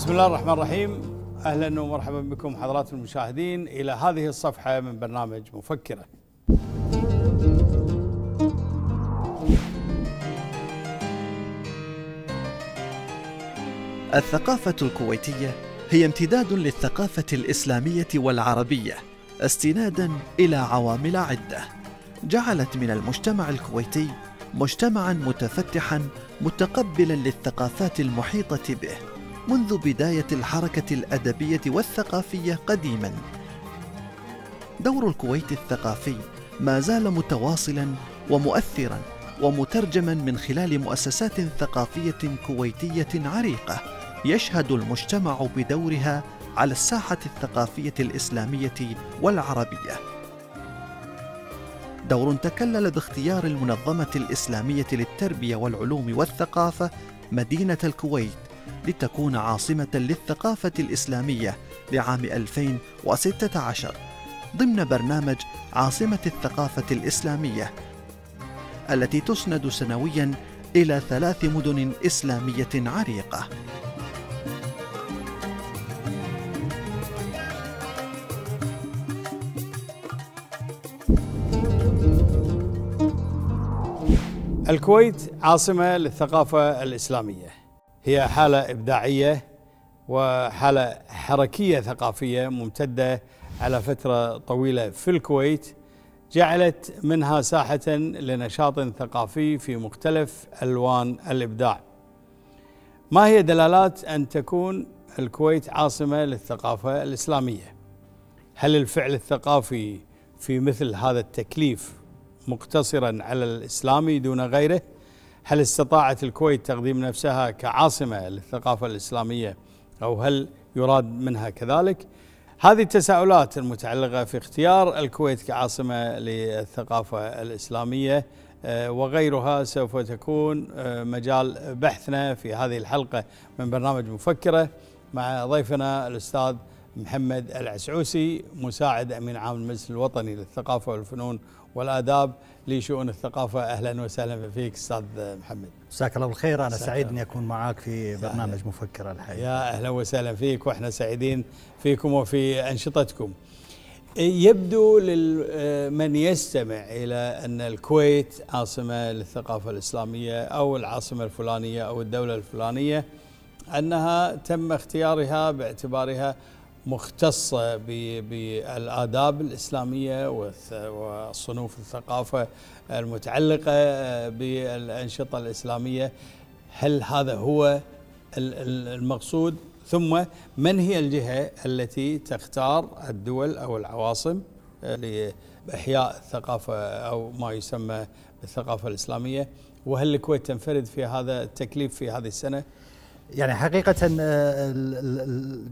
بسم الله الرحمن الرحيم اهلا ومرحبا بكم حضرات المشاهدين الى هذه الصفحه من برنامج مفكره. الثقافه الكويتيه هي امتداد للثقافه الاسلاميه والعربيه استنادا الى عوامل عده جعلت من المجتمع الكويتي مجتمعا متفتحا متقبلا للثقافات المحيطه به منذ بداية الحركة الأدبية والثقافية قديما. دور الكويت الثقافي ما زال متواصلا ومؤثرا ومترجما من خلال مؤسسات ثقافية كويتية عريقة يشهد المجتمع بدورها على الساحة الثقافية الإسلامية والعربية. دور تكلل باختيار المنظمة الإسلامية للتربية والعلوم والثقافة مدينة الكويت لتكون عاصمة للثقافة الإسلامية لعام 2016 ضمن برنامج عاصمة الثقافة الإسلامية التي تسند سنويا إلى ثلاث مدن إسلامية عريقة. الكويت عاصمة للثقافة الإسلامية هي حالة إبداعية وحالة حركية ثقافية ممتدة على فترة طويلة في الكويت جعلت منها ساحة لنشاط ثقافي في مختلف ألوان الإبداع ما هي دلالات أن تكون الكويت عاصمة للثقافة الإسلامية هل الفعل الثقافي في مثل هذا التكليف مقتصرا على الإسلامي دون غيره؟ هل استطاعت الكويت تقديم نفسها كعاصمة للثقافة الإسلامية أو هل يراد منها كذلك هذه التساؤلات المتعلقة في اختيار الكويت كعاصمة للثقافة الإسلامية آه، وغيرها سوف تكون آه، مجال بحثنا في هذه الحلقة من برنامج مفكرة مع ضيفنا الأستاذ محمد العسعوسي مساعد أمين عام المجلس الوطني للثقافة والفنون والآداب لشؤون الثقافة أهلا وسهلا فيك أستاذ محمد مساك الله بالخير أنا سعيد أني أكون معك في برنامج مفكر الحقيقة يا أهلا وسهلا فيك وإحنا سعيدين فيكم وفي أنشطتكم يبدو لمن يستمع إلى أن الكويت عاصمة للثقافة الإسلامية أو العاصمة الفلانية أو الدولة الفلانية أنها تم اختيارها باعتبارها مختصة بالآداب الإسلامية وصنوف الثقافة المتعلقة آه، بالأنشطة الإسلامية هل هذا هو المقصود ثم من هي الجهة التي تختار الدول أو العواصم آه، لإحياء الثقافة أو ما يسمى بالثقافة الإسلامية وهل الكويت تنفرد في هذا التكليف في هذه السنة يعني حقيقة آه،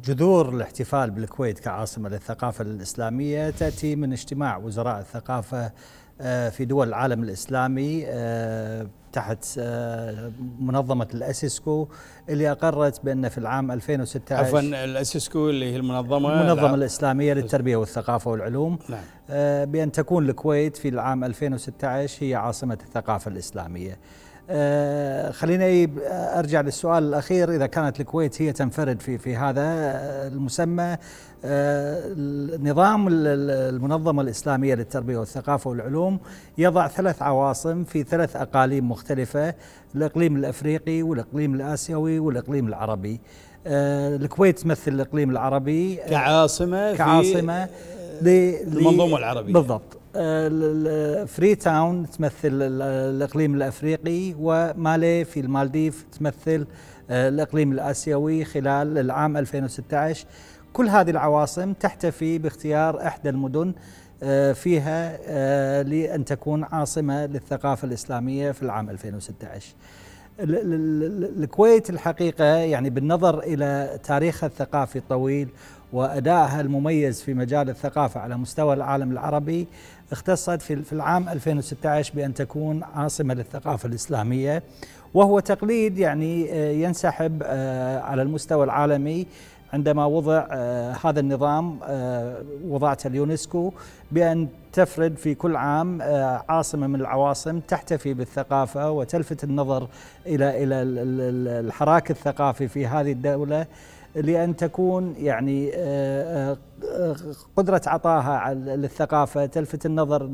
جذور الاحتفال بالكويت كعاصمة للثقافة الإسلامية تأتي من اجتماع وزراء الثقافة آه، في دول العالم الإسلامي آه، تحت منظمة الأسيسكو اللي أقرت بأن في العام 2016 عفوا الأسيسكو اللي هي المنظمة المنظمة الإسلامية للتربية والثقافة والعلوم نعم. بأن تكون الكويت في العام 2016 هي عاصمة الثقافة الإسلامية آه، خليني ارجع للسؤال الاخير اذا كانت الكويت هي تنفرد في في هذا آه، المسمى آه، نظام المنظمه الاسلاميه للتربيه والثقافه والعلوم يضع ثلاث عواصم في ثلاث اقاليم مختلفه الاقليم الافريقي والاقليم الاسيوي والاقليم العربي الكويت تمثل الاقليم العربي كعاصمه كعاصمه للمنظومه العربيه بالضبط فري تاون تمثل الاقليم الافريقي ومالي في المالديف تمثل آه، الاقليم الاسيوي خلال العام 2016 كل هذه العواصم تحتفي باختيار احدى المدن آه، فيها آه، لان تكون عاصمه للثقافه الاسلاميه في العام 2016 الكويت الحقيقة يعني بالنظر إلى تاريخها الثقافي الطويل وأدائها المميز في مجال الثقافة على مستوى العالم العربي اختصت في العام 2016 بأن تكون عاصمة للثقافة الإسلامية وهو تقليد يعني آه، ينسحب آه، على المستوى العالمي عندما وضع آه، هذا النظام آه، وضعته اليونسكو بأن تفرد في كل عام آه، عاصمة من العواصم تحتفي بالثقافة وتلفت النظر إلى إلى الحراك الثقافي في هذه الدولة لأن تكون يعني آه، آه، قدرة عطاها للثقافة تلفت النظر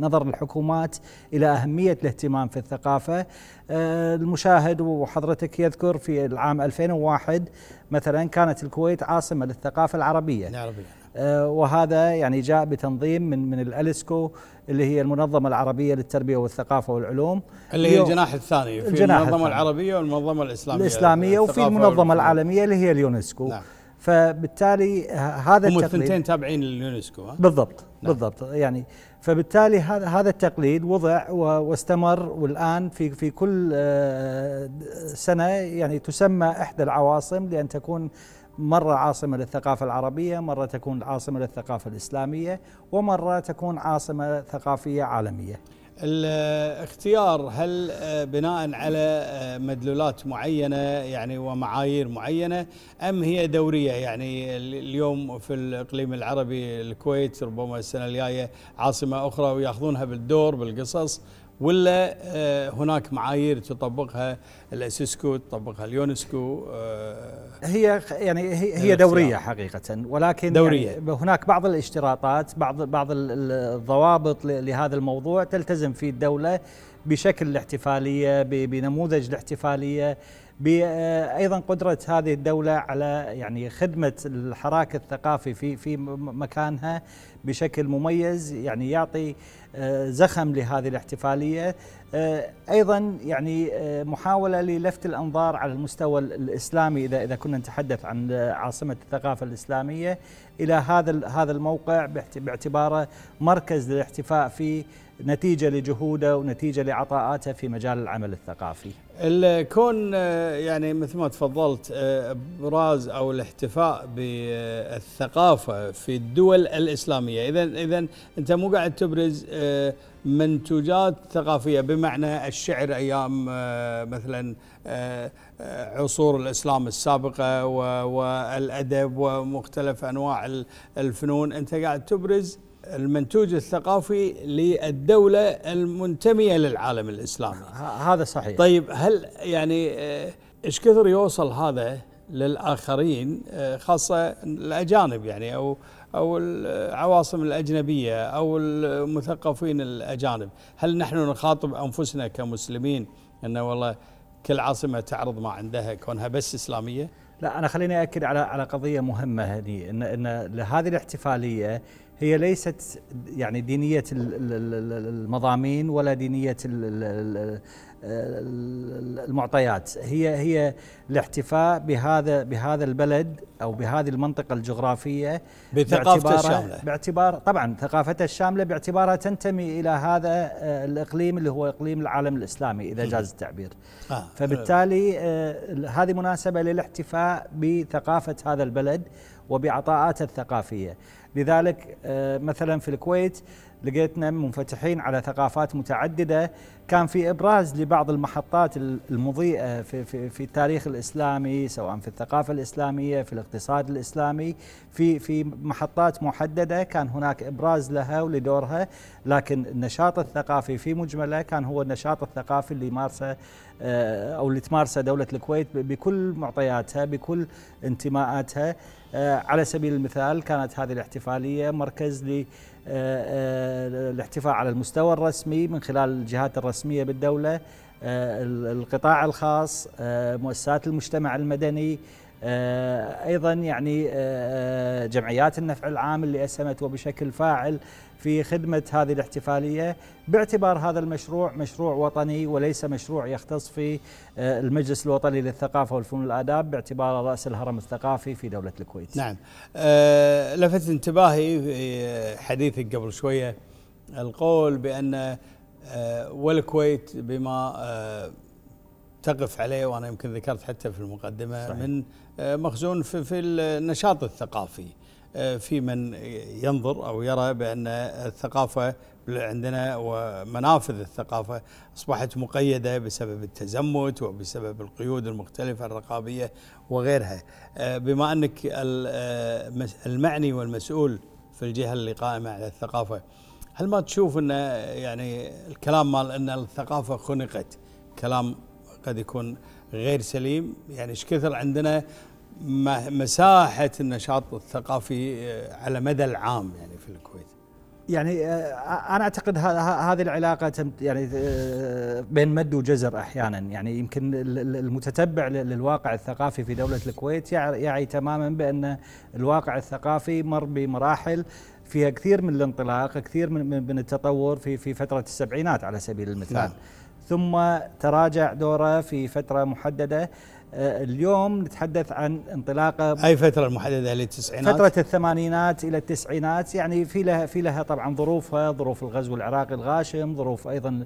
نظر الحكومات إلى أهمية الاهتمام في الثقافة آه، المشاهد وحضرتك يذكر في العام 2001 مثلا كانت الكويت عاصمة للثقافة العربية العربية آه، وهذا يعني جاء بتنظيم من من الاليسكو اللي هي المنظمه العربيه للتربيه والثقافه والعلوم اللي هي الجناح الثاني في الجناح المنظمه الثاني. العربيه والمنظمه الاسلاميه الاسلاميه وفي المنظمه والمنظمة العالميه اللي هي اليونسكو نعم. فبالتالي هذا هم الثنتين تابعين لليونسكو ها؟ بالضبط نعم. بالضبط يعني فبالتالي هذا التقليد وضع واستمر والان في في كل آه، سنه يعني تسمى احدى العواصم لان تكون مرة عاصمة للثقافة العربية مرة تكون عاصمة للثقافة الإسلامية ومرة تكون عاصمة ثقافية عالمية الاختيار هل آه، بناء على آه، مدلولات معينة يعني ومعايير معينة أم هي دورية يعني اليوم في الإقليم العربي الكويت ربما السنة الجاية عاصمة أخرى ويأخذونها بالدور بالقصص ولا آه، هناك معايير تطبقها الاسيسكو تطبقها اليونسكو آه، هي يعني هي, هي دوريه حقيقه ولكن يعني دورية. يعني هناك بعض الاشتراطات بعض بعض الضوابط لهذا الموضوع تلتزم فيه الدوله بشكل الاحتفاليه بنموذج الاحتفاليه بايضا آه، قدره هذه الدوله على يعني خدمه الحراك الثقافي في في مكانها بشكل مميز يعني يعطي آه، زخم لهذه الاحتفاليه آه، ايضا يعني آه، محاوله للفت الانظار على المستوى الاسلامي اذا اذا كنا نتحدث عن عاصمه الثقافه الاسلاميه الى هذا هذا الموقع باعتباره مركز للاحتفاء فيه نتيجه لجهوده ونتيجه لعطاءاته في مجال العمل الثقافي الكون آه، يعني مثل ما تفضلت ابراز آه، او الاحتفاء بالثقافه في الدول الاسلاميه اذا اذا انت مو قاعد تبرز آه، منتوجات ثقافيه بمعنى الشعر ايام مثلا عصور الاسلام السابقه والادب ومختلف انواع الفنون انت قاعد تبرز المنتوج الثقافي للدولة المنتمية للعالم الإسلامي هذا صحيح طيب هل يعني آه، إيش كثر يوصل هذا للآخرين آه، خاصة الأجانب يعني أو أو العواصم الأجنبية أو المثقفين الأجانب هل نحن نخاطب أنفسنا كمسلمين أنه والله كل عاصمة تعرض ما عندها كونها بس إسلامية لا أنا خليني أكد على على قضية مهمة هذه أن أن هذه الاحتفالية هي ليست يعني دينية المضامين ولا دينية المعطيات هي هي الاحتفاء بهذا بهذا البلد او بهذه المنطقه الجغرافيه بثقافته الشامله باعتبار طبعا ثقافته الشامله باعتبارها تنتمي الى هذا الاقليم اللي هو اقليم العالم الاسلامي اذا جاز التعبير آه، آه. فبالتالي آه، هذه مناسبه للاحتفاء بثقافه هذا البلد وبعطاءاته الثقافيه لذلك آه، مثلا في الكويت لقيتنا منفتحين على ثقافات متعددة كان في ابراز لبعض المحطات المضيئه في في في التاريخ الاسلامي سواء في الثقافه الاسلاميه في الاقتصاد الاسلامي في في محطات محدده كان هناك ابراز لها ولدورها لكن النشاط الثقافي في مجمله كان هو النشاط الثقافي اللي يمارسه آه، او اللي تمارسه دوله الكويت بكل معطياتها بكل انتماءاتها آه، على سبيل المثال كانت هذه الاحتفاليه مركز للاحتفاء آه، على المستوى الرسمي من خلال الجهات الرسميه الرسمية بالدولة آه، القطاع الخاص آه، مؤسسات المجتمع المدني آه، ايضا يعني جمعيات النفع العام اللي اسهمت وبشكل فاعل في خدمه هذه الاحتفاليه باعتبار هذا المشروع مشروع وطني وليس مشروع يختص في المجلس الوطني للثقافه والفنون والاداب باعتباره راس الهرم الثقافي في دوله الكويت. نعم. لفت انتباهي في حديثك قبل شويه القول بان آه، والكويت بما آه، تقف عليه وانا يمكن ذكرت حتى في المقدمه صحيح. من آه، مخزون في, في النشاط الثقافي في من ينظر او يرى بان الثقافه عندنا ومنافذ الثقافه اصبحت مقيده بسبب التزمت وبسبب القيود المختلفه الرقابيه وغيرها بما انك المعني والمسؤول في الجهه اللي قائمه على الثقافه هل ما تشوف ان يعني الكلام مال ان الثقافه خنقت كلام قد يكون غير سليم يعني ايش كثر عندنا مساحه النشاط الثقافي آه، على مدى العام يعني في الكويت يعني آه، انا اعتقد هذه العلاقه يعني آه، بين مد وجزر احيانا يعني يمكن المتتبع للواقع الثقافي في دوله الكويت يعي تماما بان الواقع الثقافي مر بمراحل فيها كثير من الانطلاق كثير من, من التطور في, في فترة السبعينات على سبيل المثال نعم. ثم تراجع دوره في فترة محددة آه، اليوم نتحدث عن انطلاقه اي فتره محدده للتسعينات فتره الثمانينات الى التسعينات يعني في لها في لها طبعا ظروفها ظروف الغزو العراقي الغاشم ظروف ايضا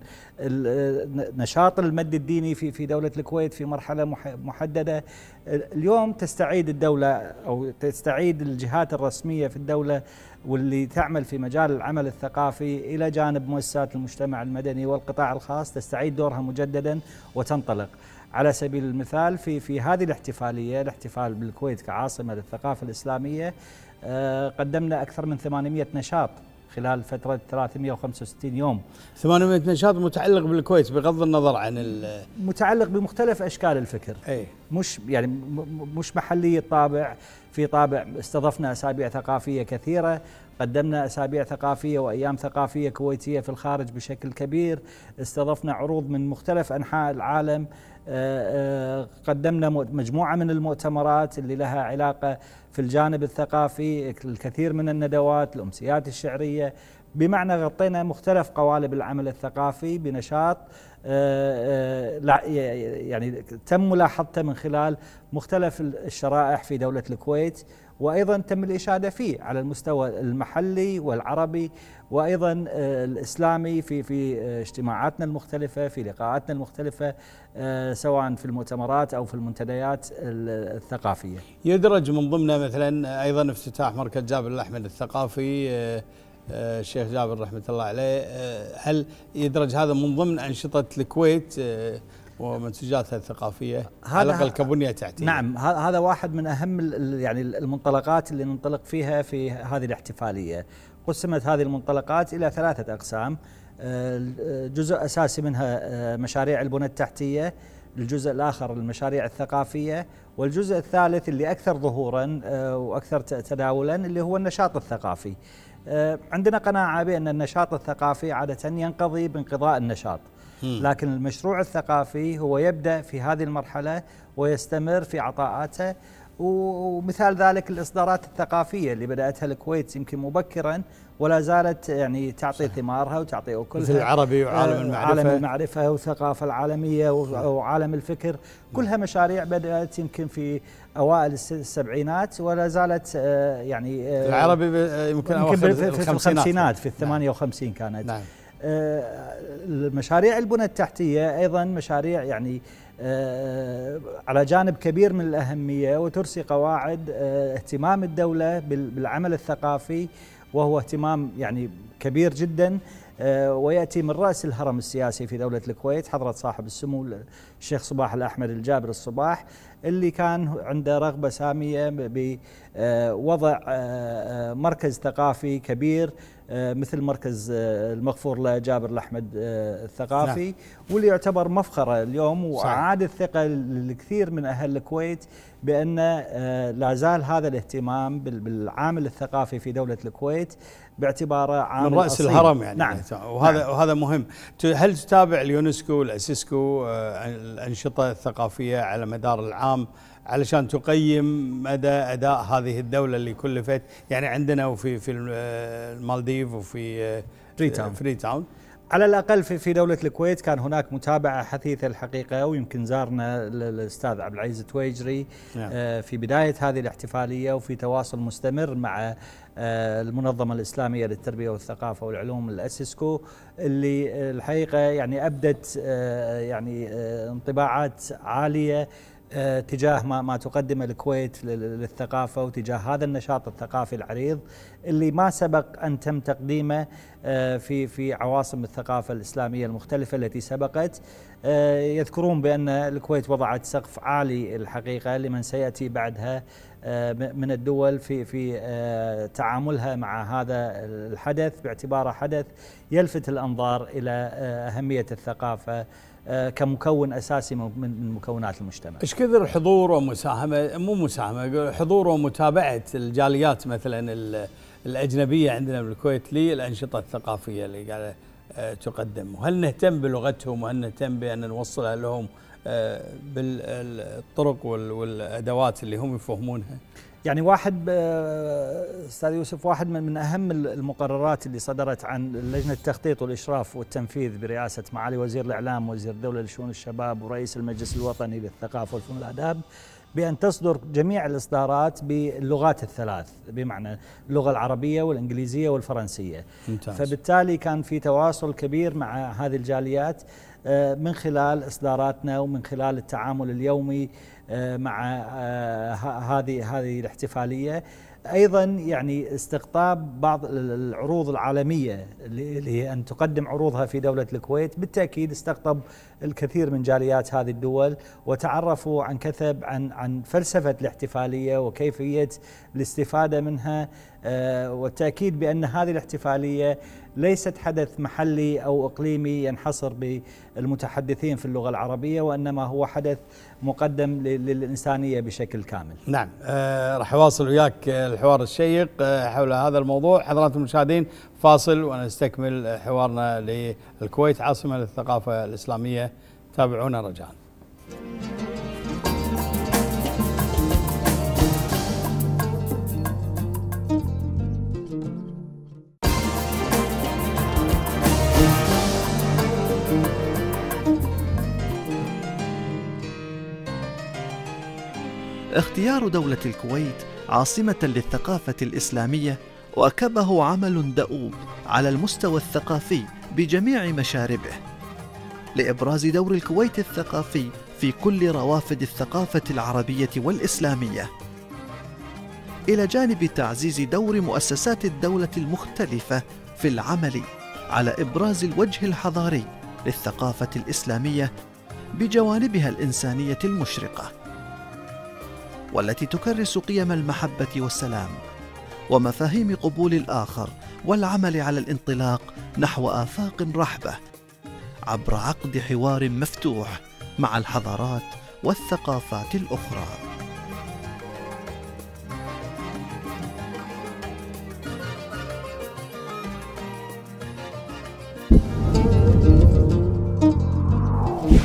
نشاط المد الديني في في دوله الكويت في مرحله محدده اليوم تستعيد الدوله او تستعيد الجهات الرسميه في الدوله واللي تعمل في مجال العمل الثقافي الى جانب مؤسسات المجتمع المدني والقطاع الخاص تستعيد دورها مجددا وتنطلق. على سبيل المثال في في هذه الاحتفاليه الاحتفال بالكويت كعاصمه للثقافه الاسلاميه آه، قدمنا اكثر من 800 نشاط خلال فترة 365 يوم 800 نشاط متعلق بالكويت بغض النظر عن متعلق بمختلف أشكال الفكر أي. مش يعني مش محلي الطابع في طابع استضفنا أسابيع ثقافية كثيرة قدمنا أسابيع ثقافية وأيام ثقافية كويتية في الخارج بشكل كبير استضفنا عروض من مختلف أنحاء العالم آه، آه، قدمنا مجموعة من المؤتمرات اللي لها علاقة في الجانب الثقافي الكثير من الندوات الأمسيات الشعرية بمعنى غطينا مختلف قوالب العمل الثقافي بنشاط آه، آه، يعني تم ملاحظته من خلال مختلف الشرائح في دولة الكويت وايضا تم الاشاده فيه على المستوى المحلي والعربي وايضا آه، الاسلامي في في اجتماعاتنا المختلفه في لقاءاتنا المختلفه سواء في المؤتمرات او في المنتديات الثقافيه. يدرج من ضمنها مثلا ايضا افتتاح مركز جابر الاحمد الثقافي الشيخ آه، جابر رحمه الله عليه آه، هل يدرج هذا من ضمن انشطه الكويت آه، ومنسوجاتها الثقافيه على الاقل كبنيه تحتيه نعم هذا واحد من اهم يعني المنطلقات اللي ننطلق فيها في هذه الاحتفاليه قسمت هذه المنطلقات الى ثلاثه اقسام جزء اساسي منها مشاريع البنى التحتيه الجزء الاخر المشاريع الثقافيه والجزء الثالث اللي اكثر ظهورا واكثر تداولا اللي هو النشاط الثقافي آه، عندنا قناعة بأن النشاط الثقافي عادة ينقضي بانقضاء النشاط لكن المشروع الثقافي هو يبدأ في هذه المرحلة ويستمر في عطاءاته ومثال ذلك الإصدارات الثقافية اللي بدأتها الكويت يمكن مبكرا ولا زالت يعني تعطي صحيح. ثمارها وتعطي اكلها مثل العربي آه، وعالم المعرفه عالم المعرفه والثقافه العالميه وعالم الفكر كلها نعم. مشاريع بدات يمكن في اوائل السبعينات ولا زالت آه، يعني آه، العربي يمكن, يمكن في, في الخمسينات, الخمسينات في ال 58 نعم. كانت نعم. المشاريع البنى التحتيه ايضا مشاريع يعني على جانب كبير من الأهمية وترسي قواعد اهتمام الدولة بالعمل الثقافي وهو اهتمام يعني كبير جدا آه، وياتي من راس الهرم السياسي في دوله الكويت حضره صاحب السمو الشيخ صباح الاحمد الجابر الصباح اللي كان عنده رغبه ساميه بوضع آه، آه، مركز ثقافي كبير آه، مثل مركز آه، المغفور لجابر الاحمد آه، الثقافي نعم. واللي يعتبر مفخره اليوم واعاد الثقه للكثير من اهل الكويت بان لا زال هذا الاهتمام بالعامل الثقافي في دوله الكويت باعتباره عامل من راس أصيل. الهرم يعني نعم. وهذا نعم. وهذا مهم هل تتابع اليونسكو والأسيسكو الانشطه الثقافيه على مدار العام علشان تقيم مدى اداء هذه الدوله اللي كلفت يعني عندنا وفي في آه، المالديف وفي آه، فري تاون فري تاون على الاقل في في دوله الكويت كان هناك متابعه حثيثه الحقيقه ويمكن زارنا الاستاذ عبد العزيز التويجري نعم. آه، في بدايه هذه الاحتفاليه وفي تواصل مستمر مع المنظمه الاسلاميه للتربيه والثقافه والعلوم الاسسكو اللي الحقيقه يعني ابدت يعني انطباعات عاليه آه، تجاه ما, ما تقدم الكويت للثقافة وتجاه هذا النشاط الثقافي العريض اللي ما سبق أن تم تقديمه آه، في في عواصم الثقافة الإسلامية المختلفة التي سبقت آه، يذكرون بأن الكويت وضعت سقف عالي الحقيقة لمن سيأتي بعدها من الدول في في تعاملها مع هذا الحدث باعتباره حدث يلفت الأنظار إلى أهمية الثقافة آه، كمكون اساسي من مكونات المجتمع. ايش كثر حضور ومساهمه مو مساهمه حضور ومتابعه الجاليات مثلا الاجنبيه عندنا بالكويت للانشطه الثقافيه اللي قاعده آه، تقدم، وهل نهتم بلغتهم وهل نهتم بان نوصلها لهم آه، بالطرق والادوات اللي هم يفهمونها؟ يعني واحد آه، استاذ يوسف واحد من, من اهم المقررات اللي صدرت عن لجنه التخطيط والاشراف والتنفيذ برئاسه معالي وزير الاعلام وزير الدوله لشؤون الشباب ورئيس المجلس الوطني للثقافه والفنون والاداب بأن تصدر جميع الإصدارات باللغات الثلاث بمعنى اللغة العربية والإنجليزية والفرنسية ممتاز. فبالتالي كان في تواصل كبير مع هذه الجاليات آه، من خلال إصداراتنا ومن خلال التعامل اليومي آه، مع آه، هذه هذه الاحتفاليه ايضا يعني استقطاب بعض العروض العالميه اللي هي ان تقدم عروضها في دوله الكويت بالتاكيد استقطب الكثير من جاليات هذه الدول وتعرفوا عن كثب عن عن فلسفه الاحتفاليه وكيفيه الاستفاده منها آه، والتأكيد بأن هذه الاحتفالية ليست حدث محلي أو إقليمي ينحصر بالمتحدثين في اللغة العربية وإنما هو حدث مقدم للإنسانية بشكل كامل نعم أه راح أواصل وياك آه، الحوار الشيق آه، حول هذا الموضوع حضرات المشاهدين فاصل ونستكمل حوارنا للكويت عاصمة للثقافة الإسلامية تابعونا رجاءً اختيار دولة الكويت عاصمة للثقافة الإسلامية واكبه عمل دؤوب على المستوى الثقافي بجميع مشاربه لابراز دور الكويت الثقافي في كل روافد الثقافه العربيه والاسلاميه الى جانب تعزيز دور مؤسسات الدوله المختلفه في العمل على ابراز الوجه الحضاري للثقافه الاسلاميه بجوانبها الانسانيه المشرقه والتي تكرس قيم المحبه والسلام ومفاهيم قبول الاخر والعمل على الانطلاق نحو افاق رحبه عبر عقد حوار مفتوح مع الحضارات والثقافات الاخرى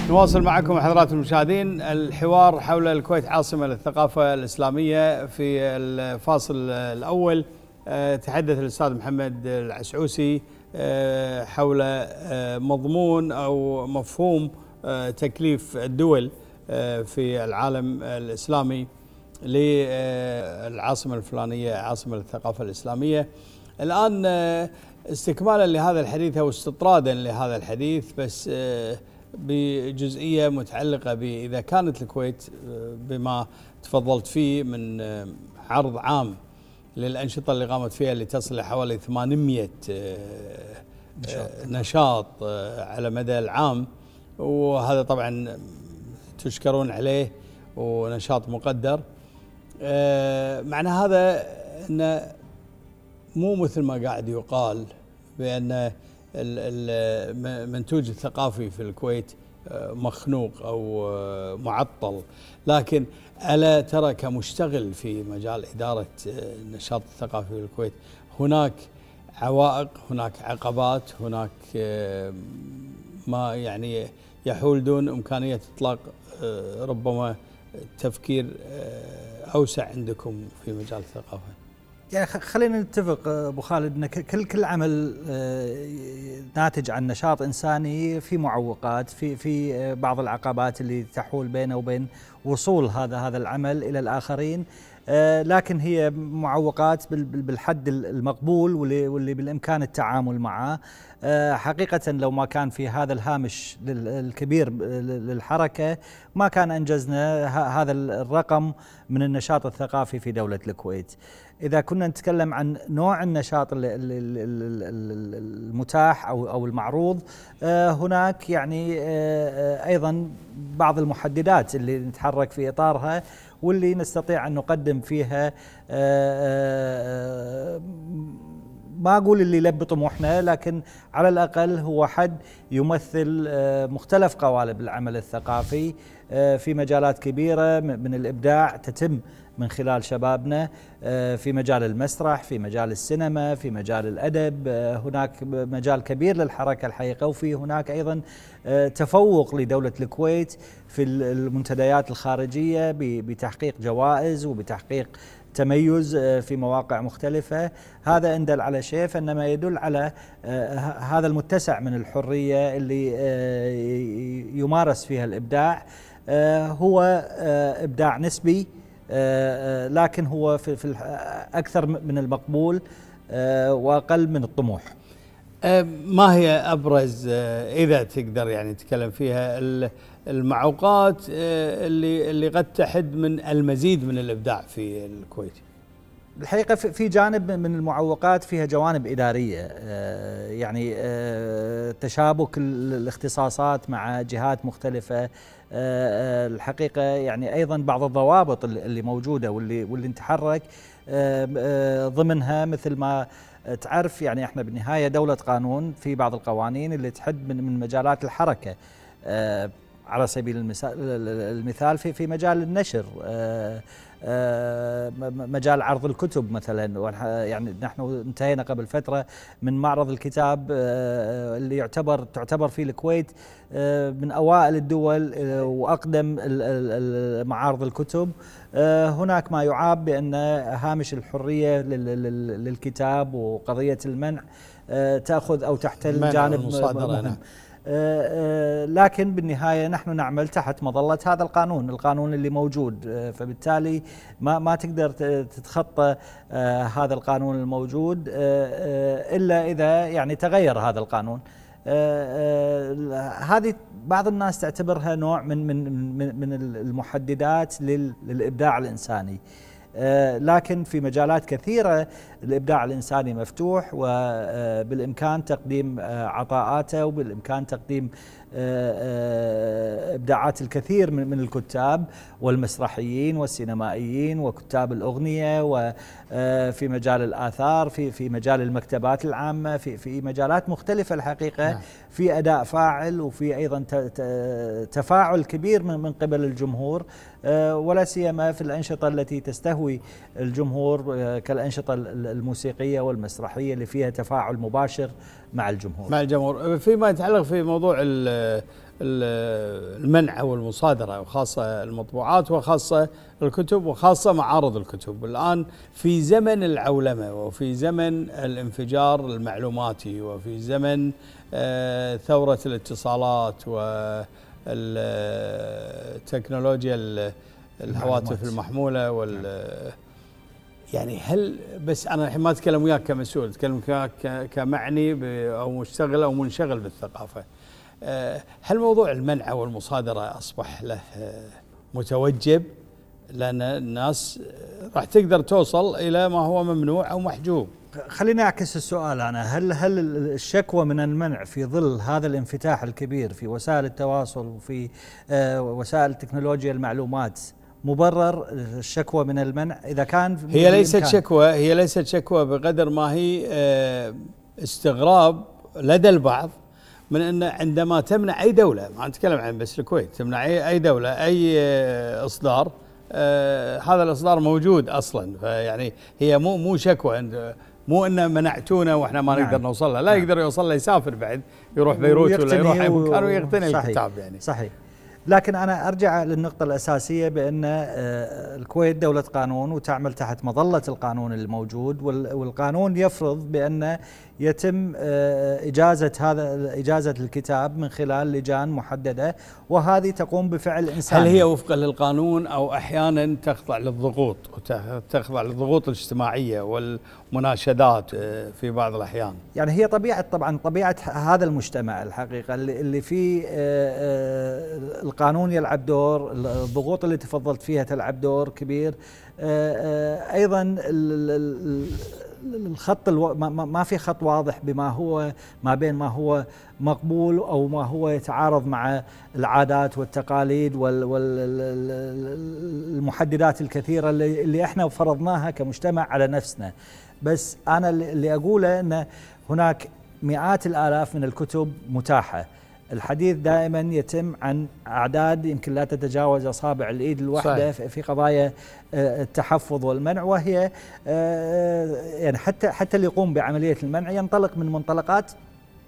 نواصل معكم حضرات المشاهدين الحوار حول الكويت عاصمة للثقافة الإسلامية في الفاصل الأول آه، تحدث الأستاذ محمد العسعوسي آه، حول آه، مضمون أو مفهوم تكليف الدول في العالم الإسلامي للعاصمة الفلانية عاصمة للثقافة الإسلامية الآن استكمالا لهذا الحديث أو استطرادا لهذا الحديث بس بجزئيه متعلقه باذا كانت الكويت آه، بما تفضلت فيه من آه، عرض عام للانشطه اللي قامت فيها اللي تصل لحوالي 800 آه، نشاط, نشاط على مدى العام وهذا طبعا تشكرون عليه ونشاط مقدر معنى هذا انه مو مثل ما قاعد يقال بان المنتوج الثقافي في الكويت آه، مخنوق او آه، معطل لكن الا ترى كمشتغل في مجال اداره آه، النشاط الثقافي في الكويت هناك عوائق هناك عقبات هناك ما يعني يحول دون امكانيه اطلاق ربما تفكير اوسع عندكم في مجال الثقافه يعني خلينا نتفق آه، ابو خالد ان كل كل عمل آه، ناتج عن نشاط انساني في معوقات في في آه، بعض العقبات اللي تحول بينه وبين وصول هذا هذا العمل الى الاخرين لكن هي معوقات بالحد المقبول واللي بالامكان التعامل معه حقيقه لو ما كان في هذا الهامش الكبير للحركه ما كان انجزنا هذا الرقم من النشاط الثقافي في دوله الكويت. اذا كنا نتكلم عن نوع النشاط المتاح او او المعروض آه، هناك يعني آه، آه، ايضا بعض المحددات اللي نتحرك في اطارها واللي نستطيع ان نقدم فيها ما اقول اللي يلبي طموحنا لكن على الاقل هو حد يمثل مختلف قوالب العمل الثقافي آه، في مجالات كبيرة من الإبداع تتم من خلال شبابنا آه، في مجال المسرح في مجال السينما في مجال الأدب آه، هناك مجال كبير للحركة الحقيقة وفي هناك أيضا تفوق لدولة الكويت في المنتديات الخارجية بتحقيق جوائز وبتحقيق تميز في مواقع مختلفة هذا اندل على شيء فإنما يدل على هذا المتسع من الحرية اللي يمارس فيها الإبداع آه، هو آه، ابداع نسبي آه، لكن هو في, اكثر من المقبول واقل من الطموح ما هي ابرز اذا تقدر يعني نتكلم فيها المعوقات اللي اللي قد تحد من المزيد من الابداع في الكويت الحقيقه في جانب من المعوقات فيها جوانب اداريه يعني تشابك الاختصاصات مع جهات مختلفه آه، الحقيقه يعني ايضا بعض الضوابط اللي موجوده واللي واللي نتحرك آه، آه، ضمنها مثل ما تعرف يعني احنا بالنهايه دوله قانون في بعض القوانين اللي تحد من من مجالات الحركه على سبيل المثال في في مجال النشر آه، مجال عرض الكتب مثلا يعني نحن انتهينا قبل فتره من معرض الكتاب آه، آه، اللي يعتبر تعتبر في الكويت من اوائل الدول واقدم معارض الكتب هناك ما يعاب بان هامش الحريه للكتاب وقضيه المنع تاخذ او تحتل جانب المصادره نعم آه، آه، لكن بالنهايه نحن نعمل تحت مظله هذا القانون، القانون اللي موجود آه، فبالتالي ما ما تقدر تتخطى هذا القانون الموجود الا اذا يعني تغير هذا القانون. هذه بعض الناس تعتبرها نوع من من من المحددات للابداع الانساني. آه، لكن في مجالات كثيرة الإبداع الإنساني مفتوح وبالإمكان آه، تقديم آه، عطاءاته وبالإمكان تقديم آه، آه، ابداعات الكثير من الكتاب والمسرحيين والسينمائيين وكتاب الاغنيه وفي آه، مجال الاثار في في مجال المكتبات العامه في في مجالات مختلفه الحقيقه نعم. في اداء فاعل وفي ايضا تفاعل كبير من قبل الجمهور ولا سيما في الانشطه التي تستهوي الجمهور كالانشطه الموسيقيه والمسرحيه اللي فيها تفاعل مباشر مع الجمهور مع الجمهور فيما يتعلق في موضوع المنع والمصادرة وخاصة المطبوعات وخاصة الكتب وخاصة معارض الكتب الآن في زمن العولمة وفي زمن الانفجار المعلوماتي وفي زمن آه، ثورة الاتصالات والتكنولوجيا الهواتف المحمولة وال نعم. يعني هل بس انا الحين ما اتكلم وياك كمسؤول اتكلم كمعني او مشتغل او منشغل بالثقافه آه، هل موضوع المنع والمصادره اصبح له آه، متوجب لان الناس راح تقدر توصل الى ما هو ممنوع او محجوب خليني اعكس السؤال انا هل هل الشكوى من المنع في ظل هذا الانفتاح الكبير في وسائل التواصل وفي آه، وسائل تكنولوجيا المعلومات مبرر الشكوى من المنع إذا كان هي ليست شكوى هي ليست شكوى بقدر ما هي آه، استغراب لدى البعض من أن عندما تمنع أي دولة ما نتكلم عن بس الكويت تمنع أي دولة أي آه، إصدار آه، هذا الاصدار موجود اصلا فيعني هي مو مو شكوى مو ان منعتونا واحنا ما نقدر نعم. نوصل له لا نعم. يقدر يوصل له يسافر بعد يروح بيروت ولا يروح مكان ويقتني الكتاب يعني صحيح لكن أنا أرجع للنقطة الأساسية بأن آه، الكويت دولة قانون وتعمل تحت مظلة القانون الموجود والقانون يفرض بأن يتم آه، إجازة هذا إجازة الكتاب من خلال لجان محددة وهذه تقوم بفعل إنساني هل هي وفقا للقانون أو أحيانا تخضع للضغوط تخضع للضغوط الاجتماعية والمناشدات آه، في بعض الأحيان يعني هي طبيعة طبعا طبيعة هذا المجتمع الحقيقة اللي فيه آه، القانون يلعب دور الضغوط اللي تفضلت فيها تلعب دور كبير أيضا الخط الو... ما, ما في خط واضح بما هو ما بين ما هو مقبول او ما هو يتعارض مع العادات والتقاليد والمحددات وال... وال... الكثيره اللي... اللي احنا فرضناها كمجتمع على نفسنا بس انا اللي اقوله ان هناك مئات الالاف من الكتب متاحه الحديث دائما يتم عن اعداد يمكن لا تتجاوز اصابع الايد الواحده صحيح. في قضايا آه، التحفظ والمنع وهي آه، يعني حتى حتى اللي يقوم بعمليه المنع ينطلق من منطلقات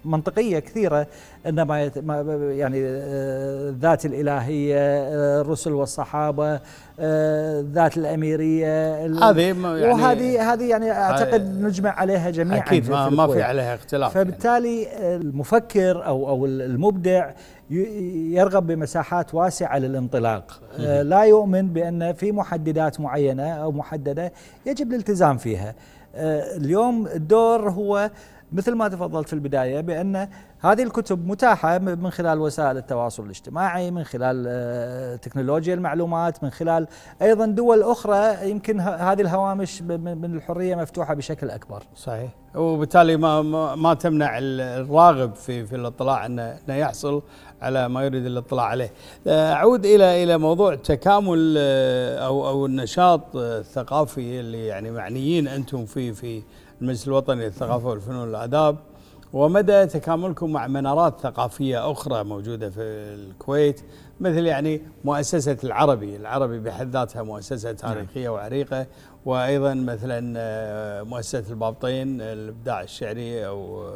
منطقيه كثيره انما يعني الذات آه، الالهيه آه، الرسل والصحابه آه، ذات الاميريه هذه يعني وهذه هذه يعني اعتقد نجمع عليها جميعا اكيد ما, في, ما في عليها اختلاف يعني. فبالتالي يعني المفكر او او المبدع يرغب بمساحات واسعه للانطلاق لا يؤمن بان في محددات معينه او محدده يجب الالتزام فيها اليوم الدور هو مثل ما تفضلت في البدايه بان هذه الكتب متاحه من خلال وسائل التواصل الاجتماعي، من خلال آه، تكنولوجيا المعلومات، من خلال ايضا دول اخرى يمكن هذه الهوامش من الحريه مفتوحه بشكل اكبر. صحيح. وبالتالي ما ما تمنع الراغب في في الاطلاع انه يحصل على ما يريد الاطلاع عليه. آه، اعود الى الى موضوع تكامل آه، او او النشاط الثقافي اللي يعني معنيين انتم فيه في, في المجلس الوطني للثقافة والفنون والآداب ومدى تكاملكم مع منارات ثقافية أخرى موجودة في الكويت مثل يعني مؤسسة العربي العربي بحد ذاتها مؤسسة نعم. تاريخية وعريقة وأيضا مثلا آه، مؤسسة البابطين الإبداع الشعري أو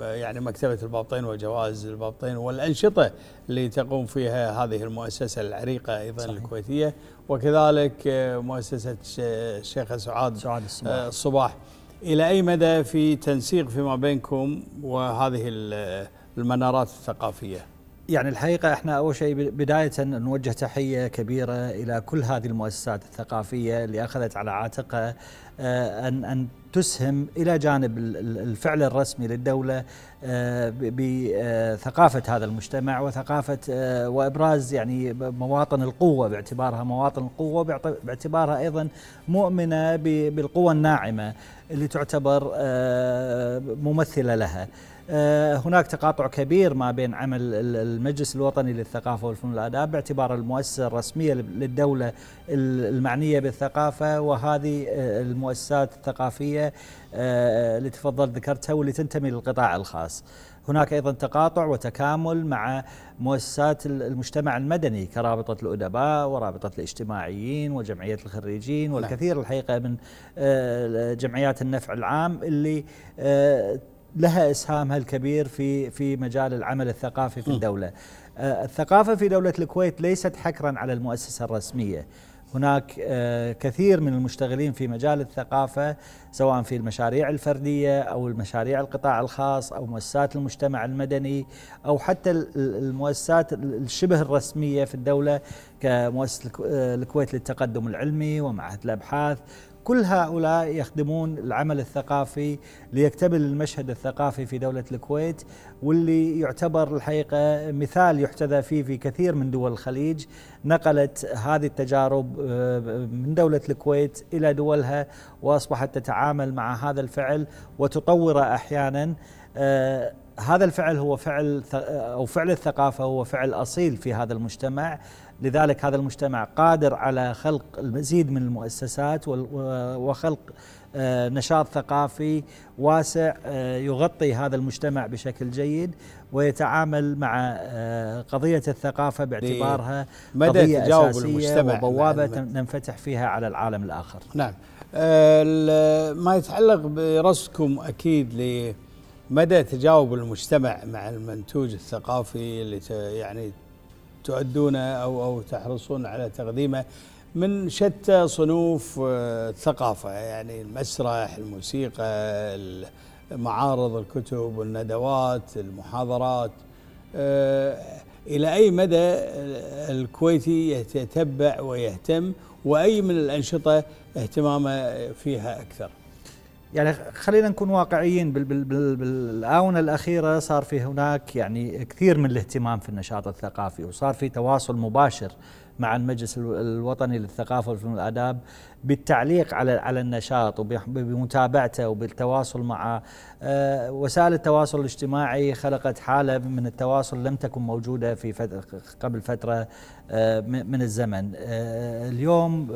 آه، يعني مكتبة البابطين وجوائز البابطين والأنشطة اللي تقوم فيها هذه المؤسسة العريقة أيضا صحيح. الكويتية وكذلك آه، مؤسسة الشيخ سعاد, سعاد الصباح, الصباح إلى أي مدى في تنسيق فيما بينكم وهذه المنارات الثقافية؟ يعني الحقيقة احنا أول شيء بداية نوجه تحية كبيرة إلى كل هذه المؤسسات الثقافية اللي أخذت على عاتقها آه، أن أن تسهم الى جانب الفعل الرسمي للدوله آه، بثقافه آه، هذا المجتمع وثقافه آه، وابراز يعني مواطن القوه باعتبارها مواطن القوه باعتبارها ايضا مؤمنه بالقوه الناعمه اللي تعتبر ممثله لها. آه، هناك تقاطع كبير ما بين عمل المجلس الوطني للثقافه والفنون والاداب باعتبار المؤسسه الرسميه للدوله المعنيه بالثقافه وهذه آه، المؤسسات الثقافيه اللي آه، تفضل ذكرتها واللي تنتمي للقطاع الخاص. هناك ايضا تقاطع وتكامل مع مؤسسات المجتمع المدني كرابطه الادباء ورابطه الاجتماعيين وجمعيه الخريجين نعم. والكثير الحقيقه من جمعيات النفع العام اللي لها اسهامها الكبير في في مجال العمل الثقافي في الدوله. آه، الثقافه في دوله الكويت ليست حكرا على المؤسسه الرسميه. هناك آه، كثير من المشتغلين في مجال الثقافه سواء في المشاريع الفرديه او المشاريع القطاع الخاص او مؤسسات المجتمع المدني او حتى المؤسسات الشبه الرسميه في الدوله كمؤسسه آه، الكويت للتقدم العلمي ومعهد الابحاث كل هؤلاء يخدمون العمل الثقافي ليكتمل المشهد الثقافي في دولة الكويت واللي يعتبر الحقيقة مثال يحتذى فيه في كثير من دول الخليج نقلت هذه التجارب آه، من دولة الكويت إلى دولها وأصبحت تتعامل مع هذا الفعل وتطوره أحيانا آه، هذا الفعل هو فعل أو فعل الثقافة هو فعل أصيل في هذا المجتمع لذلك هذا المجتمع قادر على خلق المزيد من المؤسسات وخلق آه، نشاط ثقافي واسع آه، يغطي هذا المجتمع بشكل جيد ويتعامل مع آه، قضية الثقافة باعتبارها قضية أساسية وبوابة ننفتح فيها على العالم الآخر نعم ما يتعلق برصدكم أكيد لمدى تجاوب المجتمع مع المنتوج الثقافي اللي يعني تؤدونه أو, أو تحرصون على تقديمه من شتى صنوف آه، الثقافة يعني المسرح الموسيقى معارض الكتب والندوات المحاضرات آه، إلى أي مدى الكويتي يتتبع ويهتم وأي من الأنشطة اهتمامه فيها أكثر يعني خلينا نكون واقعيين بالاونه الاخيره صار في هناك يعني كثير من الاهتمام في النشاط الثقافي وصار في تواصل مباشر مع المجلس الوطني للثقافه والفنون والاداب بالتعليق على على النشاط وبمتابعته وبالتواصل مع آه، وسائل التواصل الاجتماعي خلقت حاله من التواصل لم تكن موجوده في فترة قبل فتره آه، من الزمن آه، اليوم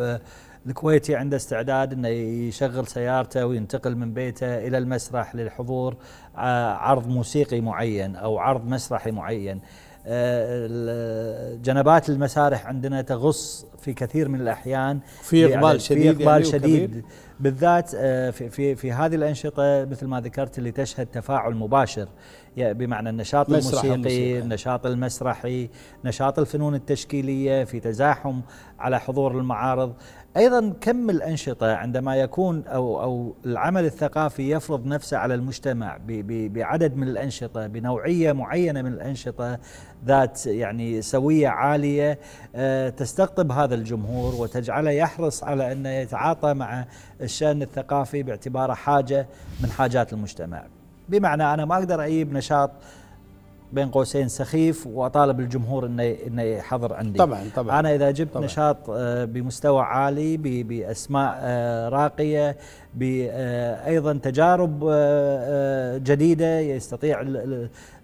الكويتي عنده استعداد انه يشغل سيارته وينتقل من بيته الى المسرح للحضور آه، عرض موسيقي معين او عرض مسرحي معين. آه، جنبات المسارح عندنا تغص في كثير من الاحيان في يعني اقبال شديد في اقبال يعني شديد بالذات آه، في في في هذه الانشطه مثل ما ذكرت اللي تشهد تفاعل مباشر يعني بمعنى النشاط الموسيقي, الموسيقى النشاط المسرحي نشاط الفنون التشكيليه في تزاحم على حضور المعارض ايضا كم الانشطه عندما يكون او او العمل الثقافي يفرض نفسه على المجتمع بعدد من الانشطه بنوعيه معينه من الانشطه ذات يعني سويه عاليه آه، تستقطب هذا الجمهور وتجعله يحرص على انه يتعاطى مع الشان الثقافي باعتباره حاجه من حاجات المجتمع. بمعنى انا ما اقدر اجيب نشاط بين قوسين سخيف واطالب الجمهور انه انه يحضر عندي طبعا طبعا انا اذا جبت طبعًا نشاط آه، بمستوى عالي باسماء آه، راقيه بايضا آه، تجارب جديده يستطيع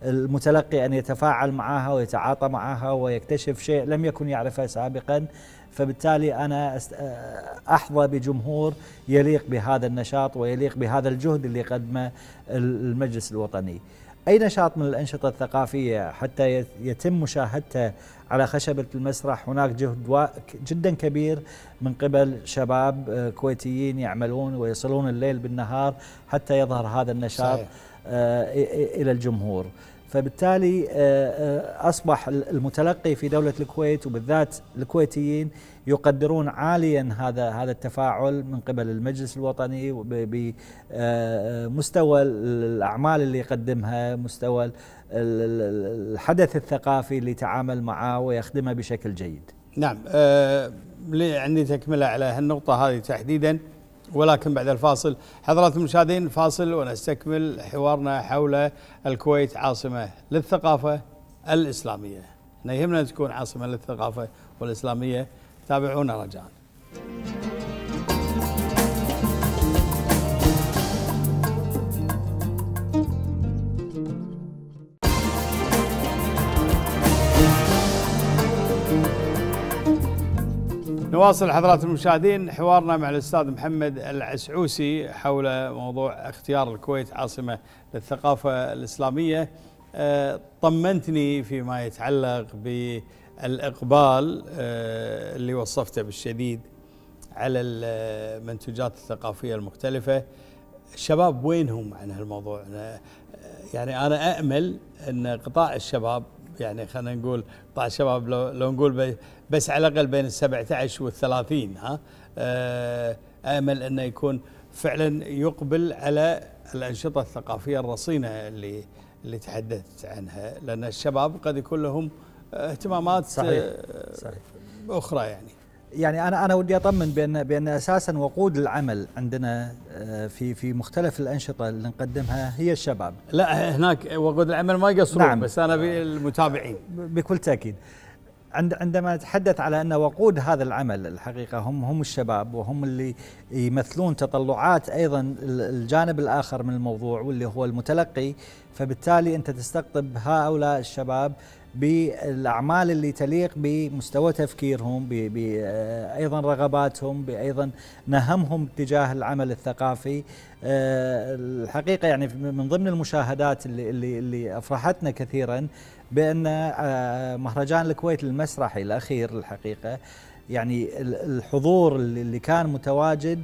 المتلقي ان يتفاعل معها ويتعاطى معها ويكتشف شيء لم يكن يعرفه سابقا فبالتالي انا احظى بجمهور يليق بهذا النشاط ويليق بهذا الجهد اللي قدمه المجلس الوطني. أي نشاط من الأنشطة الثقافية حتى يتم مشاهدته على خشبة المسرح هناك جهد جدا كبير من قبل شباب آه، كويتيين يعملون ويصلون الليل بالنهار حتى يظهر هذا النشاط صحيح. آه، إلى الجمهور فبالتالي آه، أصبح المتلقي في دولة الكويت وبالذات الكويتيين يقدرون عاليا هذا هذا التفاعل من قبل المجلس الوطني بمستوى آه، آه، الاعمال اللي يقدمها مستوى الحدث الثقافي اللي يتعامل معه ويخدمه بشكل جيد نعم أه يعني تكمله على هالنقطه هذه تحديدا ولكن بعد الفاصل حضرات المشاهدين فاصل ونستكمل حوارنا حول الكويت عاصمة للثقافة الإسلامية نهمنا تكون عاصمة للثقافة والإسلامية تابعونا رجاءً نواصل حضرات المشاهدين حوارنا مع الاستاذ محمد العسعوسي حول موضوع اختيار الكويت عاصمه للثقافه الاسلاميه آه، طمنتني فيما يتعلق ب الإقبال آه، اللي وصفته بالشديد على المنتوجات آه، الثقافية المختلفة الشباب وينهم عن هالموضوع آه، يعني أنا أأمل أن قطاع الشباب يعني خلينا نقول قطاع الشباب لو, لو نقول بس على الأقل بين ال 17 وال 30 ها أأمل أنه يكون فعلا يقبل على الأنشطة الثقافية الرصينة اللي اللي تحدثت عنها لأن الشباب قد يكون لهم اهتمامات آه، صحيح. صحيح. اخرى يعني يعني انا انا ودي اطمن بان بان اساسا وقود العمل عندنا آه، في في مختلف الانشطه اللي نقدمها هي الشباب لا هناك وقود العمل ما يقصرون نعم. بس انا بالمتابعين بكل تاكيد عندما نتحدث على ان وقود هذا العمل الحقيقه هم هم الشباب وهم اللي يمثلون تطلعات ايضا الجانب الاخر من الموضوع واللي هو المتلقي فبالتالي انت تستقطب هؤلاء الشباب بالاعمال اللي تليق بمستوى تفكيرهم بايضا رغباتهم بايضا نهمهم تجاه العمل الثقافي آه، الحقيقه يعني من ضمن المشاهدات اللي اللي, اللي افرحتنا كثيرا بان آه، مهرجان الكويت المسرحي الاخير الحقيقه يعني الحضور اللي كان متواجد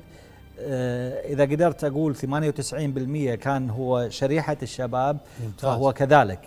آه، إذا قدرت أقول 98% كان هو شريحة الشباب ممتاز. فهو كذلك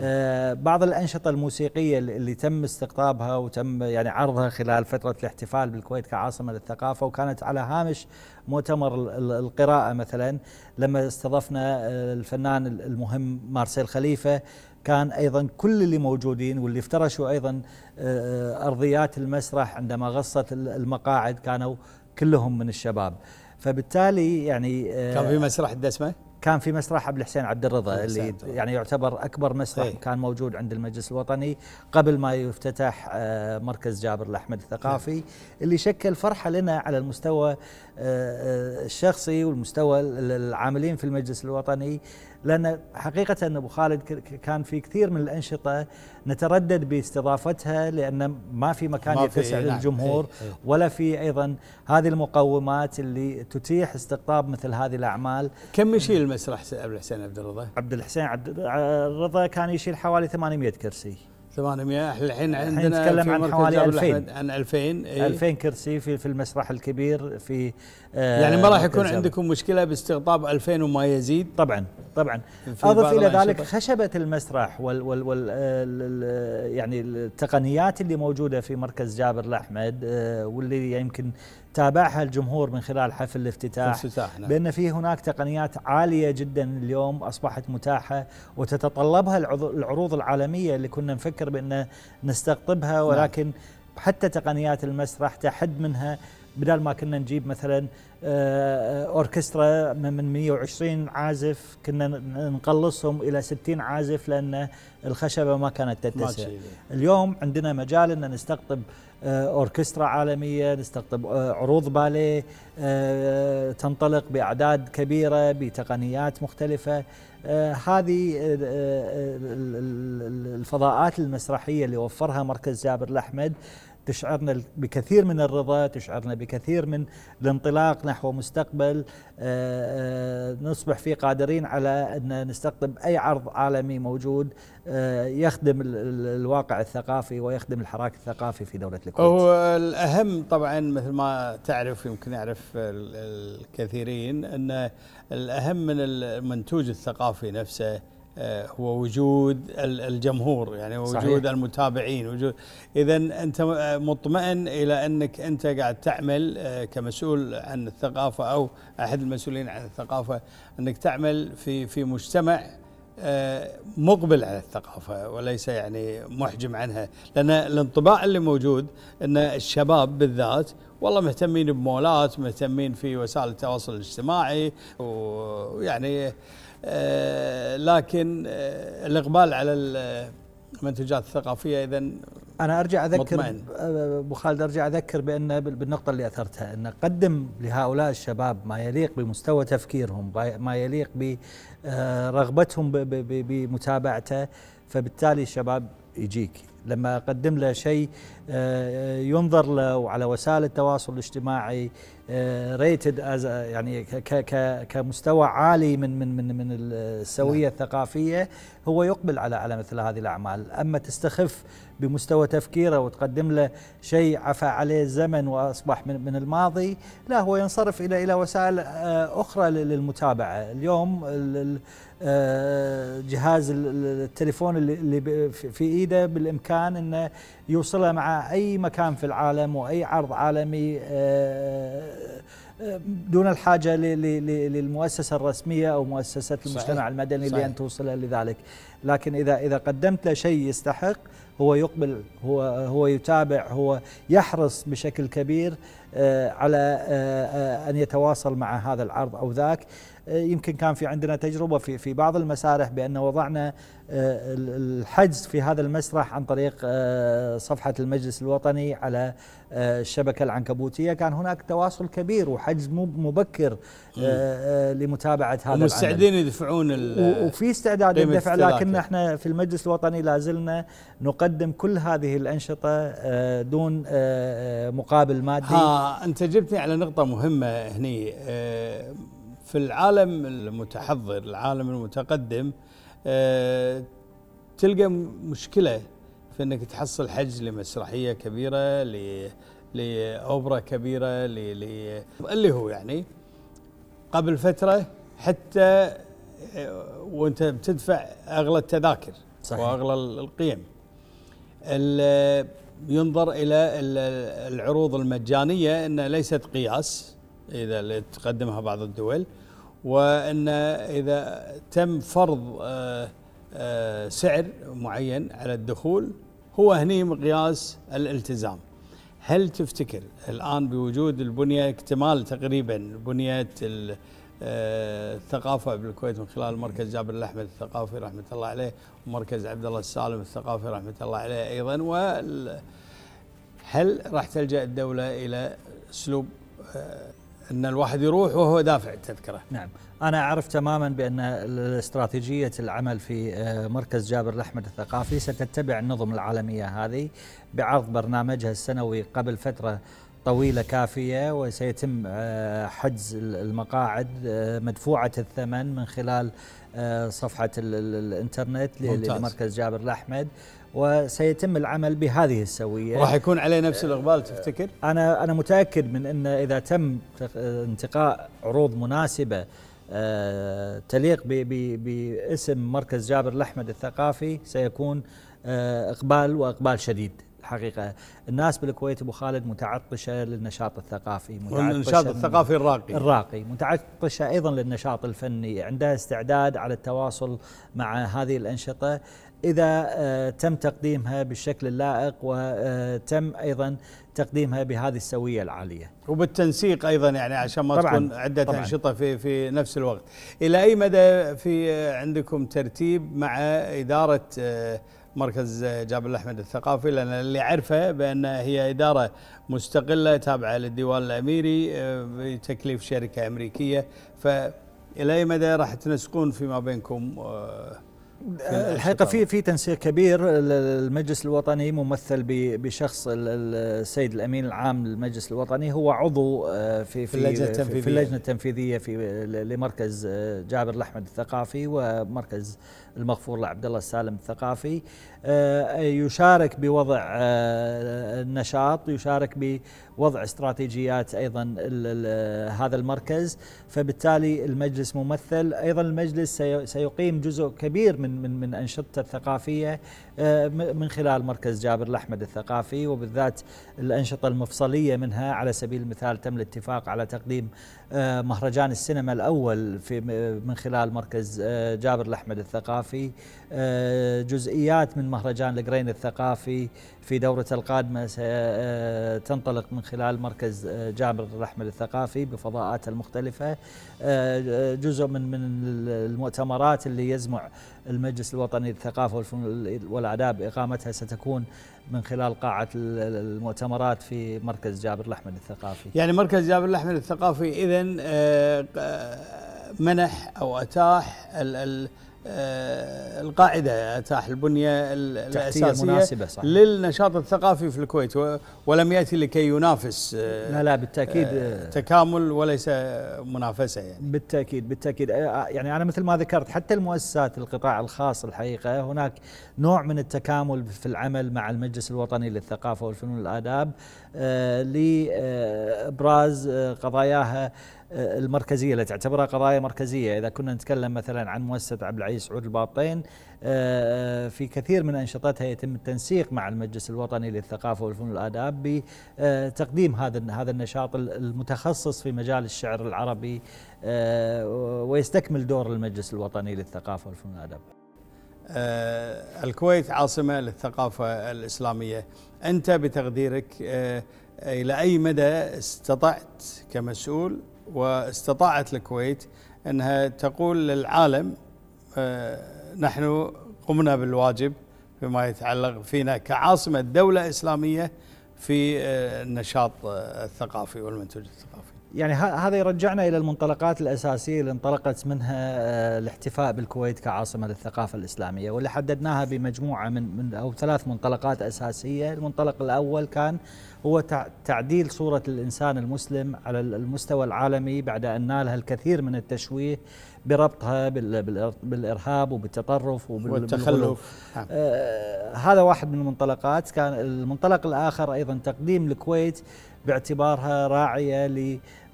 آه، بعض الأنشطة الموسيقية اللي تم استقطابها وتم يعني عرضها خلال فترة الاحتفال بالكويت كعاصمة للثقافة وكانت على هامش مؤتمر القراءة مثلا لما استضفنا آه، الفنان المهم مارسيل خليفة كان ايضا كل اللي موجودين واللي افترشوا ايضا آه، ارضيات المسرح عندما غصت المقاعد كانوا كلهم من الشباب فبالتالي يعني كان في مسرح الدسمه؟ كان في مسرح عبد الحسين عبد الرضا اللي يعني يعتبر اكبر مسرح ايه كان موجود عند المجلس الوطني قبل ما يفتتح آه، مركز جابر الاحمد الثقافي ايه اللي شكل فرحه لنا على المستوى الشخصي والمستوى العاملين في المجلس الوطني لأن حقيقة أن أبو خالد كان في كثير من الأنشطة نتردد باستضافتها لأن ما في مكان يتسع إيه، نعم، للجمهور إيه، إيه. ولا في أيضا هذه المقومات اللي تتيح استقطاب مثل هذه الأعمال كم يشيل المسرح عبد الحسين عبد الرضا؟ عبد الحسين عبد الرضا كان يشيل حوالي 800 كرسي 800 احنا الحين عندنا نتكلم عن حوالي 2000 عن 2000 ايه 2000 كرسي في في المسرح الكبير في آه، يعني ما راح يكون عندكم مشكله باستقطاب 2000 وما يزيد طبعا طبعا اضف الى ذلك خشبه المسرح وال, وال, وال يعني التقنيات اللي موجوده في مركز جابر الاحمد آه، واللي يمكن تابعها الجمهور من خلال حفل الافتتاح نعم. بان في هناك تقنيات عاليه جدا اليوم اصبحت متاحه وتتطلبها العروض العالميه اللي كنا نفكر بان نستقطبها نعم. ولكن حتى تقنيات المسرح تحد منها بدل ما كنا نجيب مثلا آه، آه، اوركسترا من 120 عازف كنا نقلصهم الى 60 عازف لان الخشبه ما كانت تتسع اليوم عندنا مجال ان نستقطب آه، اوركسترا عالميه نستقطب عروض باليه تنطلق باعداد كبيره بتقنيات مختلفه هذه الفضاءات المسرحيه اللي وفرها مركز جابر الاحمد تشعرنا بكثير من الرضا تشعرنا بكثير من الانطلاق نحو مستقبل آه، آه، نصبح فيه قادرين على أن نستقطب أي عرض عالمي موجود آه، يخدم الواقع الثقافي ويخدم الحراك الثقافي في دولة الكويت هو الأهم طبعا مثل ما تعرف يمكن يعرف الكثيرين أن الأهم من المنتوج الثقافي نفسه آه، هو وجود الجمهور يعني وجود صحيح. المتابعين وجود اذا انت آه، مطمئن الى انك انت قاعد تعمل آه، كمسؤول عن الثقافه او احد المسؤولين عن الثقافه انك تعمل في في مجتمع مقبل على الثقافه وليس يعني محجم عنها لان الانطباع اللي موجود ان الشباب بالذات والله مهتمين بمولات مهتمين في وسائل التواصل الاجتماعي ويعني آه، لكن آه، الاقبال على المنتجات آه، الثقافيه اذا انا ارجع اذكر ابو خالد ارجع اذكر بان بالنقطه اللي اثرتها ان قدم لهؤلاء الشباب ما يليق بمستوى تفكيرهم ما يليق برغبتهم بمتابعته فبالتالي الشباب يجيك لما اقدم له شيء ينظر له وعلى وسائل التواصل الاجتماعي ريتد آه، از يعني كمستوى عالي من من من من السويه نعم. الثقافيه هو يقبل على على مثل هذه الاعمال، اما تستخف بمستوى تفكيره وتقدم له شيء عفى عليه الزمن واصبح من, من الماضي، لا هو ينصرف الى الى وسائل آه، اخرى للمتابعه، اليوم آه، جهاز التليفون اللي في ايده بالامكان انه يوصله مع اي مكان في العالم واي عرض عالمي آه، دون الحاجة للمؤسسة الرسمية أو مؤسسة المجتمع صحيح. المدني اللي لأن توصلها لذلك لكن إذا إذا قدمت له شيء يستحق هو يقبل هو هو يتابع هو يحرص بشكل كبير آه، على آه، آه، أن يتواصل مع هذا العرض أو ذاك يمكن كان في عندنا تجربة في في بعض المسارح بأن وضعنا آه، الحجز في هذا المسرح عن طريق آه، صفحة المجلس الوطني على آه، الشبكة العنكبوتية كان هناك تواصل كبير وحجز مبكر لمتابعة هذا العمل ومستعدين يدفعون وفي استعداد للدفع لكن احنا في المجلس الوطني لازلنا نقدم كل هذه الأنشطة دون مقابل مادي ها أنت جبتني على نقطة مهمة هني في العالم المتحضر العالم المتقدم آه، تلقى مشكلة في أنك تحصل حجز لمسرحية كبيرة لأوبرا كبيرة اللي هو يعني قبل فترة حتى آه، وانت بتدفع اغلى التذاكر صحيح. واغلى القيم ينظر الى العروض المجانيه انها ليست قياس إذا اللي تقدمها بعض الدول وأن إذا تم فرض آه، آه، سعر معين على الدخول هو هني مقياس الالتزام هل تفتكر الآن بوجود البنية اكتمال تقريبا بنية آه، الثقافة بالكويت من خلال مركز جابر الأحمد الثقافي رحمة الله عليه ومركز عبد الله السالم الثقافي رحمة الله عليه أيضا وهل راح تلجأ الدولة إلى أسلوب ان الواحد يروح وهو دافع التذكره. نعم، انا اعرف تماما بان استراتيجيه العمل في آه، مركز جابر الاحمد الثقافي ستتبع النظم العالميه هذه بعرض برنامجها السنوي قبل فتره طويله كافيه وسيتم آه، حجز المقاعد آه، مدفوعه الثمن من خلال صفحه الانترنت ممتاز. لمركز جابر الاحمد. وسيتم العمل بهذه السويه راح يكون عليه نفس الاقبال تفتكر انا انا متاكد من ان اذا تم انتقاء عروض مناسبه آه، تليق باسم مركز جابر الاحمد الثقافي سيكون آه، اقبال واقبال شديد الحقيقه الناس بالكويت ابو خالد متعطشه للنشاط الثقافي النشاط الثقافي الراقي الراقي متعطشه ايضا للنشاط الفني عندها استعداد على التواصل مع هذه الانشطه اذا آه، تم تقديمها بالشكل اللائق وتم آه، ايضا تقديمها بهذه السويه العاليه. وبالتنسيق ايضا يعني عشان ما طبعًا تكون عده طبعًا انشطه في في نفس الوقت. الى اي مدى في آه، عندكم ترتيب مع اداره مركز جابر الأحمد الثقافي لأن اللي عرفه بأن هي إدارة مستقلة تابعة للديوان الأميري بتكليف آه، شركة أمريكية فإلى أي مدى راح تنسقون فيما بينكم آه، آه، الحقيقه في في تنسيق كبير المجلس الوطني ممثل بشخص السيد الامين العام للمجلس الوطني هو عضو في في اللجنه التنفيذيه في اللجنه التنفيذيه في لمركز جابر الاحمد الثقافي ومركز المغفور لعبد الله السالم الثقافي آه، يشارك بوضع آه، النشاط يشارك بوضع استراتيجيات ايضا هذا المركز فبالتالي المجلس ممثل ايضا المجلس سيقيم جزء كبير من من من انشطته الثقافيه آه، من خلال مركز جابر الأحمد الثقافي وبالذات الأنشطة المفصلية منها على سبيل المثال تم الاتفاق على تقديم آه، مهرجان السينما الأول في آه، من خلال مركز جابر الأحمد الثقافي جزئيات من مهرجان القرين الثقافي في دورة القادمة ستنطلق آه، آه، من خلال مركز آه، جابر الأحمد الثقافي بفضاءاته المختلفة جزء من من المؤتمرات اللي يزمع المجلس الوطني للثقافة والآداب إقامتها ستكون من خلال قاعة المؤتمرات في مركز جابر الأحمد الثقافي يعني مركز جابر الأحمد الثقافي إذا منح أو أتاح ال ال آه، القاعده اتاح البنيه الاساسيه المناسبه صحيح. للنشاط الثقافي في الكويت ولم ياتي لكي ينافس آه، لا لا بالتاكيد آه، تكامل وليس منافسه يعني بالتاكيد بالتاكيد يعني انا مثل ما ذكرت حتى المؤسسات القطاع الخاص الحقيقه هناك نوع من التكامل في العمل مع المجلس الوطني للثقافه والفنون والاداب لابراز قضاياها آه، المركزيه اللي تعتبرها قضايا مركزيه اذا كنا نتكلم مثلا عن مؤسسه عبد العزيز سعود الباطين آه، آه، في كثير من انشطتها يتم التنسيق مع المجلس الوطني للثقافه والفنون والاداب بتقديم هذا هذا النشاط المتخصص في مجال الشعر العربي ويستكمل دور المجلس الوطني للثقافه والفنون والاداب الكويت عاصمة للثقافة الإسلامية أنت بتقديرك إلى أي مدى استطعت كمسؤول واستطاعت الكويت أنها تقول للعالم آه، نحن قمنا بالواجب فيما يتعلق فينا كعاصمة دولة إسلامية في آه، النشاط آه، الثقافي والمنتوج الثقافي يعني هذا يرجعنا الى المنطلقات الاساسيه اللي انطلقت منها آه، الاحتفاء بالكويت كعاصمه للثقافه الاسلاميه واللي حددناها بمجموعه من, من او ثلاث منطلقات اساسيه، المنطلق الاول كان هو تعديل صوره الانسان المسلم على المستوى العالمي بعد ان نالها الكثير من التشويه بربطها بالارهاب وبالتطرف وبالتخلف آه نعم. هذا واحد من المنطلقات كان المنطلق الاخر ايضا تقديم الكويت باعتبارها راعيه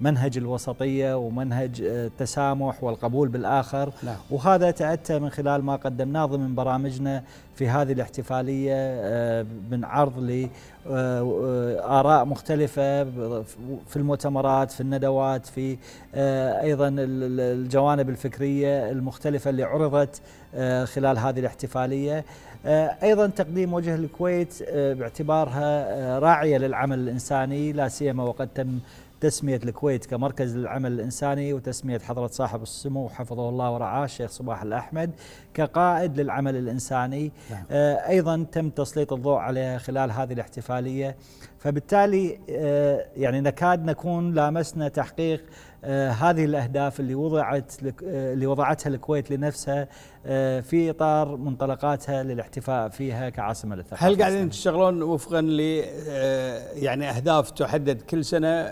منهج الوسطية ومنهج آه، التسامح والقبول بالآخر نعم. وهذا تأتى من خلال ما قدمناه ضمن برامجنا في هذه الاحتفالية آه، من عرض لآراء آه، مختلفة في المؤتمرات في الندوات في أيضا الجوانب الفكرية المختلفة اللي عرضت خلال هذه الاحتفالية ايضا تقديم وجه الكويت باعتبارها راعيه للعمل الانساني لا سيما وقد تم تسمية الكويت كمركز للعمل الإنساني وتسمية حضرة صاحب السمو حفظه الله ورعاه الشيخ صباح الأحمد كقائد للعمل الإنساني نعم. آه، أيضا تم تسليط الضوء عليها خلال هذه الاحتفالية فبالتالي آه، يعني نكاد نكون لامسنا تحقيق آه، هذه الاهداف اللي وضعت آه، اللي وضعتها الكويت لنفسها آه، في اطار منطلقاتها للاحتفاء فيها كعاصمه للثقافه. هل قاعدين تشتغلون وفقا ل يعني اهداف تحدد كل سنه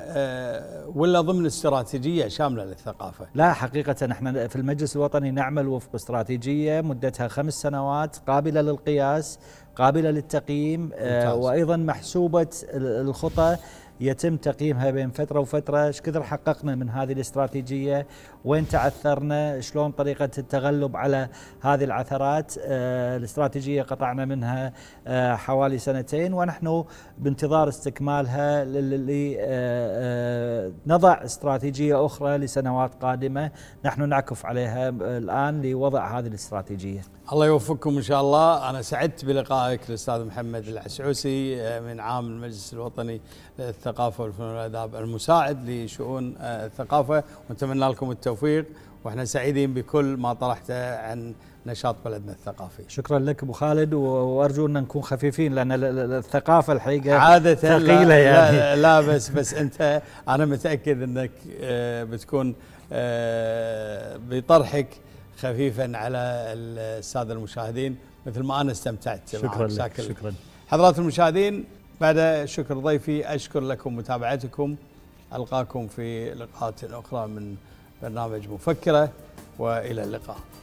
ولا ضمن استراتيجيه شامله للثقافه؟ لا حقيقه احنا في المجلس الوطني نعمل وفق استراتيجيه مدتها خمس سنوات قابله للقياس قابله للتقييم ممتاز. وايضا محسوبه الخطى يتم تقييمها بين فتره وفتره ايش كثر حققنا من هذه الاستراتيجيه وين تعثرنا شلون طريقه التغلب على هذه العثرات آه، الاستراتيجيه قطعنا منها آه، حوالي سنتين ونحن بانتظار استكمالها لنضع آه، استراتيجيه اخرى لسنوات قادمه نحن نعكف عليها الان لوضع هذه الاستراتيجيه الله يوفقكم ان شاء الله انا سعدت بلقائك الاستاذ محمد العسعوسي من عام المجلس الوطني الثقافه والفنون والاداب المساعد لشؤون آه، الثقافه ونتمنى لكم التوفيق واحنا سعيدين بكل ما طرحته عن نشاط بلدنا الثقافي. شكرا لك ابو خالد وارجو ان نكون خفيفين لان الثقافه الحقيقه عاده ثقيله لا يعني لا, لا بس بس انت انا متاكد انك آه، بتكون آه، بطرحك خفيفا على الساده المشاهدين مثل ما انا استمتعت شكرا لك شكرا حضرات المشاهدين بعد شكر ضيفي أشكر لكم متابعتكم ألقاكم في لقاءات أخرى من برنامج مفكرة وإلى اللقاء